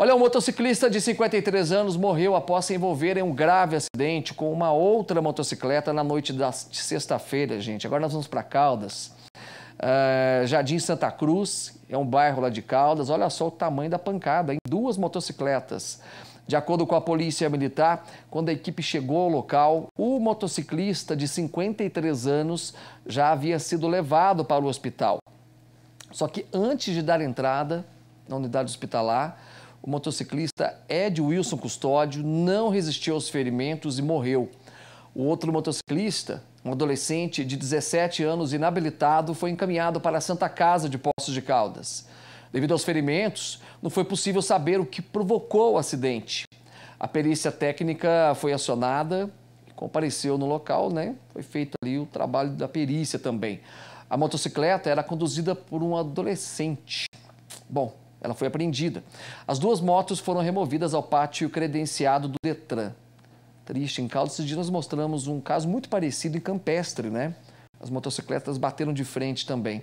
Olha, um motociclista de 53 anos morreu após se envolver em um grave acidente com uma outra motocicleta na noite da sexta-feira, gente. Agora nós vamos para Caldas. Uh, Jardim Santa Cruz, é um bairro lá de Caldas. Olha só o tamanho da pancada, em duas motocicletas. De acordo com a polícia militar, quando a equipe chegou ao local, o motociclista de 53 anos já havia sido levado para o hospital. Só que antes de dar entrada na unidade hospitalar, o motociclista Ed Wilson Custódio não resistiu aos ferimentos e morreu. O outro motociclista, um adolescente de 17 anos inabilitado, foi encaminhado para a Santa Casa de Poços de Caldas. Devido aos ferimentos, não foi possível saber o que provocou o acidente. A perícia técnica foi acionada, compareceu no local, né? Foi feito ali o trabalho da perícia também. A motocicleta era conduzida por um adolescente. Bom, ela foi apreendida. As duas motos foram removidas ao pátio credenciado do Detran. Triste encalço, esses dias nós mostramos um caso muito parecido em Campestre, né? As motocicletas bateram de frente também.